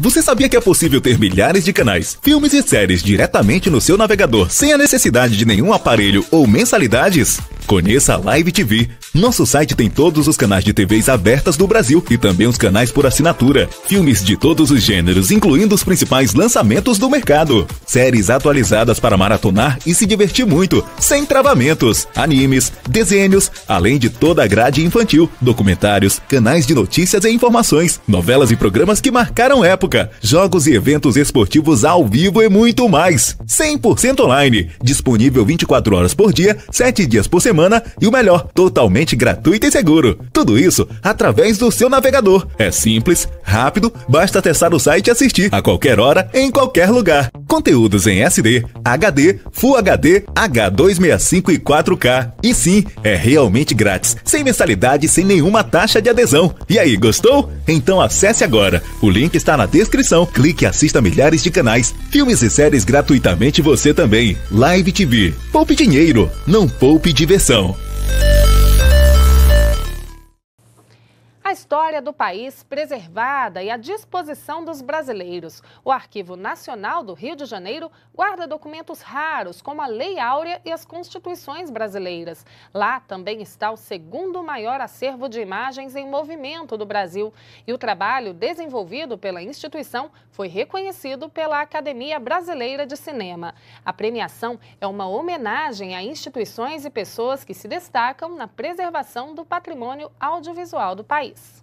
Você sabia que é possível ter milhares de canais, filmes e séries diretamente no seu navegador sem a necessidade de nenhum aparelho ou mensalidades? Conheça a Live TV, nosso site tem todos os canais de TVs abertas do Brasil e também os canais por assinatura. Filmes de todos os gêneros, incluindo os principais lançamentos do mercado. Séries atualizadas para maratonar e se divertir muito, sem travamentos. Animes, desenhos, além de toda a grade infantil, documentários, canais de notícias e informações, novelas e programas que marcaram época, jogos e eventos esportivos ao vivo e muito mais. 100% online, disponível 24 horas por dia, 7 dias por semana e o melhor, totalmente totalmente gratuito e seguro. Tudo isso através do seu navegador. É simples, rápido, basta acessar o site e assistir a qualquer hora, em qualquer lugar. Conteúdos em SD, HD, Full HD, H265 e 4K. E sim, é realmente grátis, sem mensalidade e sem nenhuma taxa de adesão. E aí, gostou? Então acesse agora. O link está na descrição. Clique e assista milhares de canais, filmes e séries gratuitamente você também. Live TV. Poupe dinheiro, não poupe diversão. história do país preservada e à disposição dos brasileiros. O Arquivo Nacional do Rio de Janeiro guarda documentos raros, como a Lei Áurea e as constituições brasileiras. Lá também está o segundo maior acervo de imagens em movimento do Brasil. E o trabalho desenvolvido pela instituição foi reconhecido pela Academia Brasileira de Cinema. A premiação é uma homenagem a instituições e pessoas que se destacam na preservação do patrimônio audiovisual do país.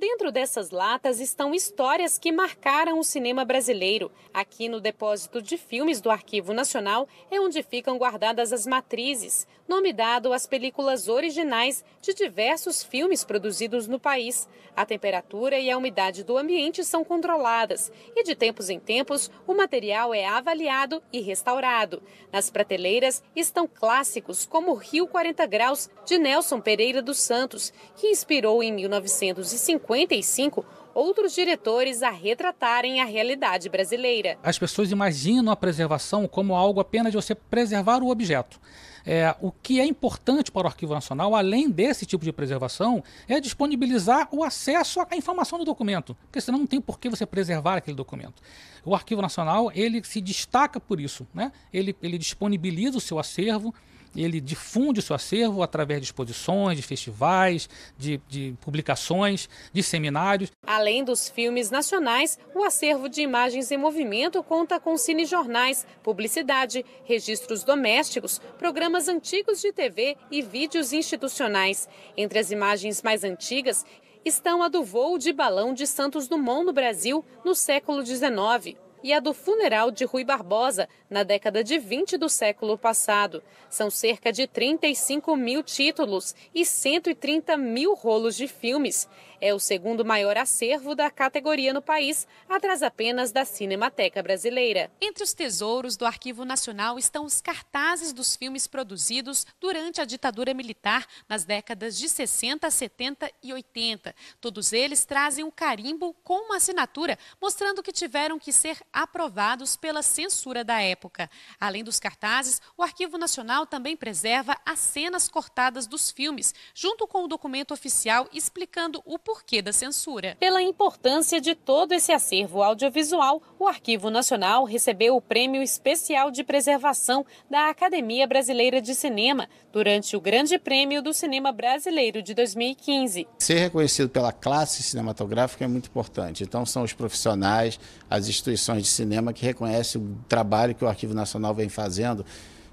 Dentro dessas latas estão histórias que marcaram o cinema brasileiro. Aqui no depósito de filmes do Arquivo Nacional é onde ficam guardadas as matrizes, nome dado às películas originais de diversos filmes produzidos no país. A temperatura e a umidade do ambiente são controladas e, de tempos em tempos, o material é avaliado e restaurado. Nas prateleiras estão clássicos como Rio 40 Graus, de Nelson Pereira dos Santos, que inspirou em 1950 55 outros diretores a retratarem a realidade brasileira. As pessoas imaginam a preservação como algo apenas de você preservar o objeto. É, o que é importante para o Arquivo Nacional, além desse tipo de preservação, é disponibilizar o acesso à informação do documento, porque senão não tem por que você preservar aquele documento. O Arquivo Nacional ele se destaca por isso, né? ele, ele disponibiliza o seu acervo ele difunde o seu acervo através de exposições, de festivais, de, de publicações, de seminários. Além dos filmes nacionais, o acervo de imagens em movimento conta com cinejornais, publicidade, registros domésticos, programas antigos de TV e vídeos institucionais. Entre as imagens mais antigas estão a do voo de balão de Santos Dumont no Brasil no século XIX e a do funeral de Rui Barbosa, na década de 20 do século passado. São cerca de 35 mil títulos e 130 mil rolos de filmes. É o segundo maior acervo da categoria no país, atrás apenas da Cinemateca Brasileira. Entre os tesouros do Arquivo Nacional estão os cartazes dos filmes produzidos durante a ditadura militar nas décadas de 60, 70 e 80. Todos eles trazem um carimbo com uma assinatura mostrando que tiveram que ser aprovados pela censura da época. Além dos cartazes, o Arquivo Nacional também preserva as cenas cortadas dos filmes, junto com o documento oficial explicando o porquê da censura. Pela importância de todo esse acervo audiovisual, o Arquivo Nacional recebeu o Prêmio Especial de Preservação da Academia Brasileira de Cinema durante o Grande Prêmio do Cinema Brasileiro de 2015. Ser reconhecido pela classe cinematográfica é muito importante. Então, são os profissionais, as instituições de cinema que reconhece o trabalho que o Arquivo Nacional vem fazendo,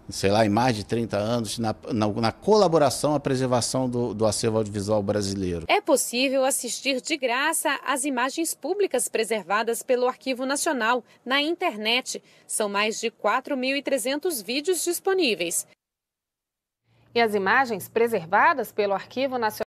sei lá, em mais de 30 anos, na, na, na colaboração à preservação do, do acervo audiovisual brasileiro. É possível assistir de graça às imagens públicas preservadas pelo Arquivo Nacional na internet. São mais de 4.300 vídeos disponíveis. E as imagens preservadas pelo Arquivo Nacional.